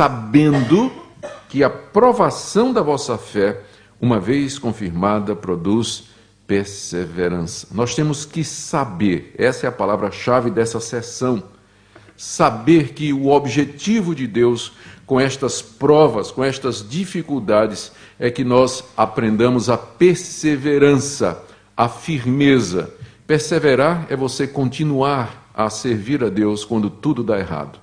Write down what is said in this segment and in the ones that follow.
sabendo que a provação da vossa fé, uma vez confirmada, produz perseverança. Nós temos que saber, essa é a palavra-chave dessa sessão. Saber que o objetivo de Deus com estas provas, com estas dificuldades, é que nós aprendamos a perseverança, a firmeza. Perseverar é você continuar a servir a Deus quando tudo dá errado.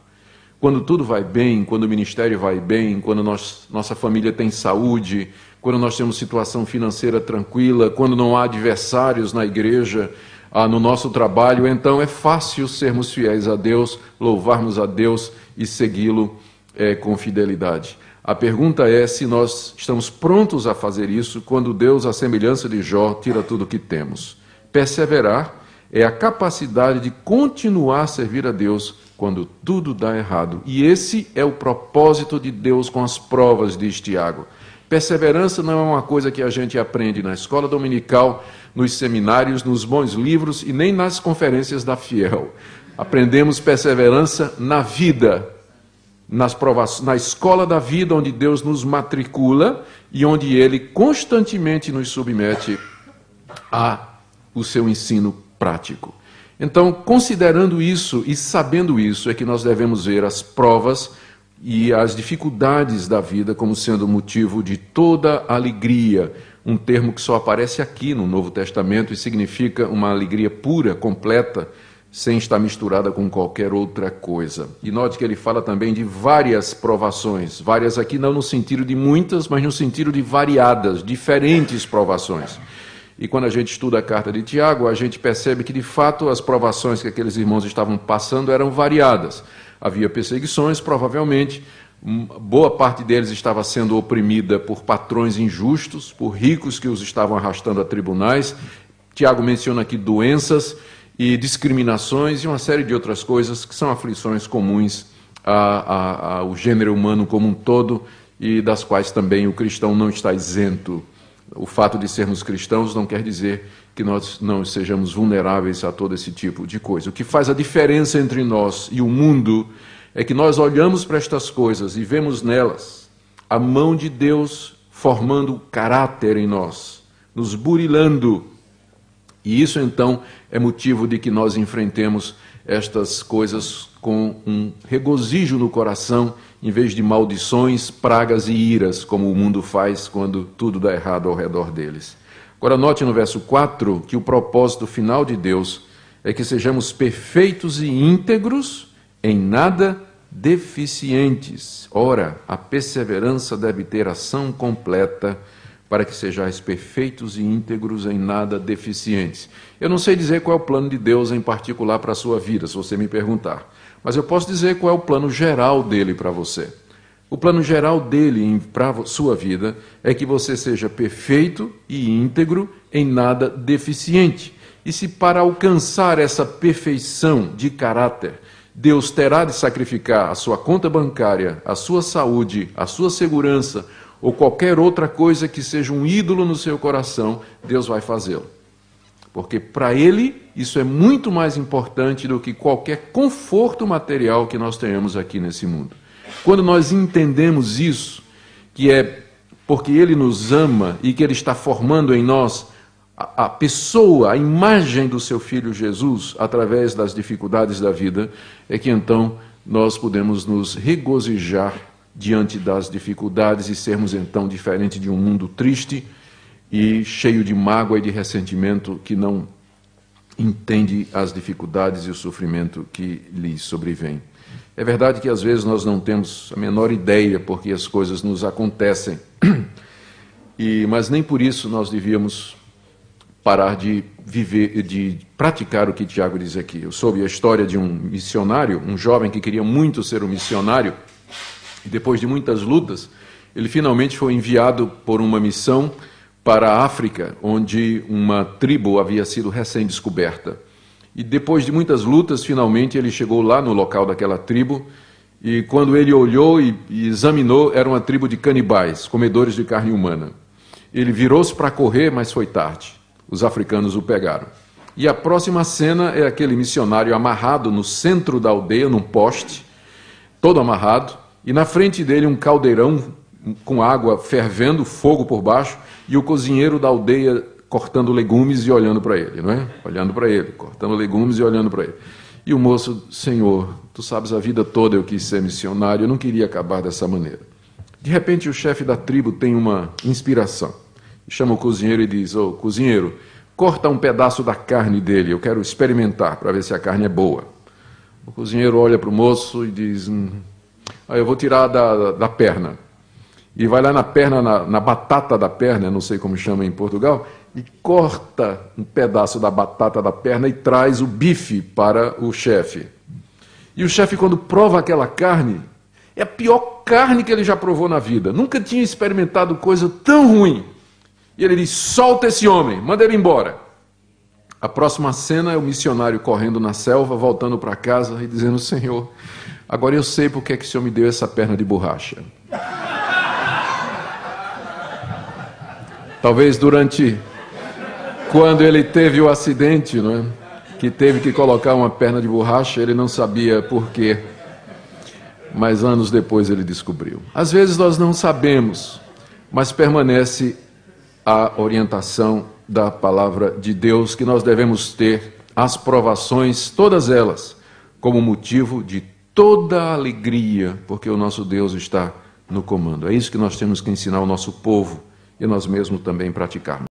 Quando tudo vai bem, quando o ministério vai bem, quando nós, nossa família tem saúde, quando nós temos situação financeira tranquila, quando não há adversários na igreja, ah, no nosso trabalho, então é fácil sermos fiéis a Deus, louvarmos a Deus e segui-lo é, com fidelidade. A pergunta é se nós estamos prontos a fazer isso quando Deus, à semelhança de Jó, tira tudo o que temos. Perseverar é a capacidade de continuar a servir a Deus quando tudo dá errado. E esse é o propósito de Deus com as provas, diz Tiago. Perseverança não é uma coisa que a gente aprende na escola dominical, nos seminários, nos bons livros e nem nas conferências da Fiel. Aprendemos perseverança na vida, nas provas, na escola da vida, onde Deus nos matricula e onde Ele constantemente nos submete a o seu ensino prático. Então, considerando isso e sabendo isso, é que nós devemos ver as provas e as dificuldades da vida como sendo motivo de toda alegria, um termo que só aparece aqui no Novo Testamento e significa uma alegria pura, completa, sem estar misturada com qualquer outra coisa. E note que ele fala também de várias provações, várias aqui não no sentido de muitas, mas no sentido de variadas, diferentes provações. E quando a gente estuda a carta de Tiago, a gente percebe que, de fato, as provações que aqueles irmãos estavam passando eram variadas. Havia perseguições, provavelmente, hum, boa parte deles estava sendo oprimida por patrões injustos, por ricos que os estavam arrastando a tribunais. Tiago menciona aqui doenças e discriminações e uma série de outras coisas que são aflições comuns ao gênero humano como um todo e das quais também o cristão não está isento. O fato de sermos cristãos não quer dizer que nós não sejamos vulneráveis a todo esse tipo de coisa. O que faz a diferença entre nós e o mundo é que nós olhamos para estas coisas e vemos nelas a mão de Deus formando caráter em nós, nos burilando e isso então é motivo de que nós enfrentemos estas coisas com um regozijo no coração, em vez de maldições, pragas e iras, como o mundo faz quando tudo dá errado ao redor deles. Agora, note no verso 4 que o propósito final de Deus é que sejamos perfeitos e íntegros, em nada deficientes. Ora, a perseverança deve ter ação completa para que sejais perfeitos e íntegros em nada deficientes. Eu não sei dizer qual é o plano de Deus em particular para a sua vida, se você me perguntar, mas eu posso dizer qual é o plano geral dele para você. O plano geral dele para a sua vida é que você seja perfeito e íntegro em nada deficiente. E se para alcançar essa perfeição de caráter, Deus terá de sacrificar a sua conta bancária, a sua saúde, a sua segurança, ou qualquer outra coisa que seja um ídolo no seu coração, Deus vai fazê-lo. Porque para ele isso é muito mais importante do que qualquer conforto material que nós tenhamos aqui nesse mundo. Quando nós entendemos isso, que é porque ele nos ama e que ele está formando em nós a pessoa, a imagem do seu filho Jesus através das dificuldades da vida, é que então nós podemos nos regozijar diante das dificuldades e sermos então diferente de um mundo triste e cheio de mágoa e de ressentimento que não entende as dificuldades e o sofrimento que lhe sobrevém. É verdade que às vezes nós não temos a menor ideia porque as coisas nos acontecem, e, mas nem por isso nós devíamos parar de viver, de praticar o que Tiago diz aqui. Eu soube a história de um missionário, um jovem que queria muito ser um missionário depois de muitas lutas, ele finalmente foi enviado por uma missão para a África, onde uma tribo havia sido recém-descoberta. E depois de muitas lutas, finalmente ele chegou lá no local daquela tribo. E quando ele olhou e, e examinou, era uma tribo de canibais, comedores de carne humana. Ele virou-se para correr, mas foi tarde. Os africanos o pegaram. E a próxima cena é aquele missionário amarrado no centro da aldeia, num poste, todo amarrado, e na frente dele um caldeirão com água fervendo, fogo por baixo, e o cozinheiro da aldeia cortando legumes e olhando para ele, não é? Olhando para ele, cortando legumes e olhando para ele. E o moço, Senhor, tu sabes a vida toda eu quis ser missionário, eu não queria acabar dessa maneira. De repente o chefe da tribo tem uma inspiração. Chama o cozinheiro e diz: Ô oh, cozinheiro, corta um pedaço da carne dele, eu quero experimentar para ver se a carne é boa. O cozinheiro olha para o moço e diz: hum, Aí eu vou tirar da, da perna. E vai lá na perna, na, na batata da perna, não sei como chama em Portugal, e corta um pedaço da batata da perna e traz o bife para o chefe. E o chefe, quando prova aquela carne, é a pior carne que ele já provou na vida. Nunca tinha experimentado coisa tão ruim. E ele diz: solta esse homem, manda ele embora. A próxima cena é o missionário correndo na selva, voltando para casa e dizendo: Senhor, Agora eu sei porque é que o senhor me deu essa perna de borracha. Talvez durante quando ele teve o acidente, não é? que teve que colocar uma perna de borracha, ele não sabia por quê. Mas anos depois ele descobriu. Às vezes nós não sabemos, mas permanece a orientação da palavra de Deus que nós devemos ter as provações, todas elas, como motivo de toda a alegria, porque o nosso Deus está no comando. É isso que nós temos que ensinar ao nosso povo e nós mesmos também praticarmos.